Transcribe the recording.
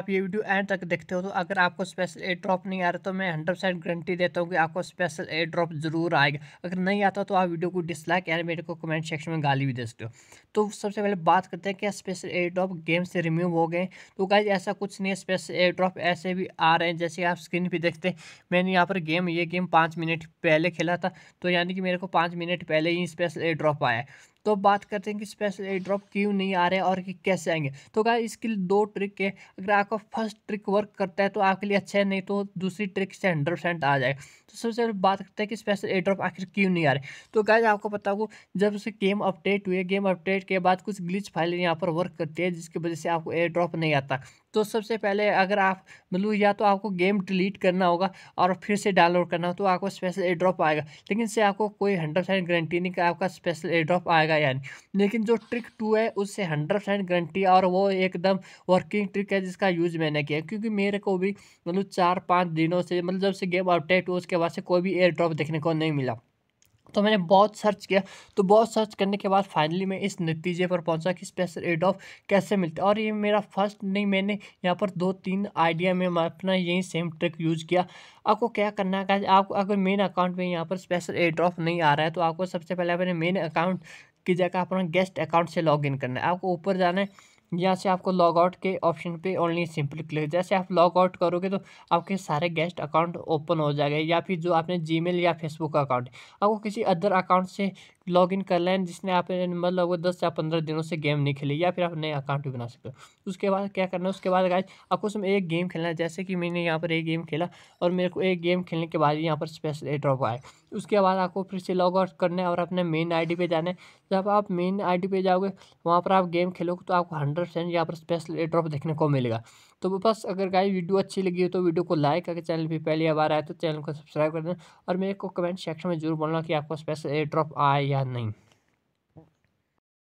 आप ये video and तक देखते हो तो अगर आपको स्पेशल एयर ड्रॉप नहीं आ रहा तो मैं हंड्रेड परसेंट गारंटी देता हूँ कि आपको स्पेशल एयर ड्रॉप जरूर आएगा अगर नहीं आता तो आप वीडियो को डिसलाइक या मेरे को कमेंट सेक्शन में गाली भी दे सकते हो तो सबसे पहले बात करते हैं क्या स्पेशल एयर ड्रॉप गेम से रिमूव हो गए तो गाइज ऐसा कुछ नहीं है स्पेशल एयर ड्रॉप ऐसे भी आ रहे हैं जैसे आप स्क्रीन पर देखते हैं मैंने यहाँ पर गेम ये गेम पाँच मिनट पहले खेला था तो यानी कि मेरे को पाँच मिनट पहले ही स्पेशल एयर ड्रॉप आया तो बात करते हैं कि स्पेशल एयर ड्रॉप क्यों नहीं आ रहे हैं और कि कैसे आएंगे तो क्या इसके लिए दो ट्रिक है अगर आपका फर्स्ट ट्रिक वर्क करता है तो आपके लिए अच्छा है नहीं तो दूसरी ट्रिक से हंड्रेड परसेंट आ जाएगा तो सबसे पहले बात करते हैं कि स्पेशल एयर ड्रॉप आखिर क्यों नहीं आ रहे तो गाय आपको पता हो जब से गेम अपडेट हुए गेम अपडेट के बाद कुछ ग्लिच फाइल यहाँ पर वर्क करती है जिसकी वजह से आपको एयर ड्रॉप नहीं आता तो सबसे पहले अगर आप मतलब या तो आपको गेम डिलीट करना होगा और फिर से डाउनलोड करना हो तो आपको स्पेशल एयर ड्रॉप आएगा लेकिन इससे आपको कोई हंड्रेड परसेंट गारंटी नहीं कि आपका स्पेशल एयर ड्रॉप आएगा जाएगा यानी लेकिन जो ट्रिक टू है उससे हंड्रेड परसेंट गारंटी और वो एकदम वर्किंग ट्रिक है जिसका यूज मैंने किया क्योंकि मेरे को भी मतलब चार पाँच दिनों से मतलब जब से गेम अपडेट हुआ उसके बाद से कोई भी एयर ड्रॉप देखने को नहीं मिला तो मैंने बहुत सर्च किया तो बहुत सर्च करने के बाद फाइनली मैं इस नतीजे पर पहुंचा कि स्पेशल एड ऑफ कैसे मिलते और ये मेरा फर्स्ट नहीं मैंने यहाँ पर दो तीन आइडिया में मैं अपना यही सेम ट्रिक यूज़ किया आपको क्या करना है आपको अगर मेन अकाउंट में यहाँ पर स्पेशल एड ऑफ नहीं आ रहा है तो आपको सबसे पहले अपने मेन अकाउंट की जगह अपना गेस्ट अकाउंट से लॉग करना है आपको ऊपर जाना है यहाँ से आपको लॉग आउट के ऑप्शन पे ओनली सिंपल क्लिक जैसे आप लॉग आउट करोगे तो आपके सारे गेस्ट अकाउंट ओपन हो जाएगा या फिर जो आपने जीमेल या फेसबुक अकाउंट आपको किसी अदर अकाउंट से लॉग इन कर लें जिसने आपने मतलब वो दस या पंद्रह दिनों से गेम नहीं खेली या फिर आप नए अकाउंट भी बना सकते हो उसके बाद क्या करना है उसके बाद गाइज आपको उसमें एक गेम खेलना है जैसे कि मैंने यहाँ पर एक गेम खेला और मेरे को एक गेम खेलने के बाद यहाँ पर स्पेशल ए ड्रॉप आए उसके बाद आपको फिर से लॉग आउट करना है और अपने मेन आई पे जाना है जब आप मेन आई पे जाओगे वहाँ पर आप गेम खेलोगे तो आपको हंड्रेड परसेंट यहाँ पर स्पेशल ड्रॉप देखने को मिलेगा तो बस अगर गाय वीडियो अच्छी लगी हो तो वीडियो को लाइक अगर चैनल पर पहली बार आए तो चैनल को सब्सक्राइब कर दें और मेरे को कमेंट सेक्शन में जरूर बोलना कि आपको स्पेशल ड्रॉप आए या नहीं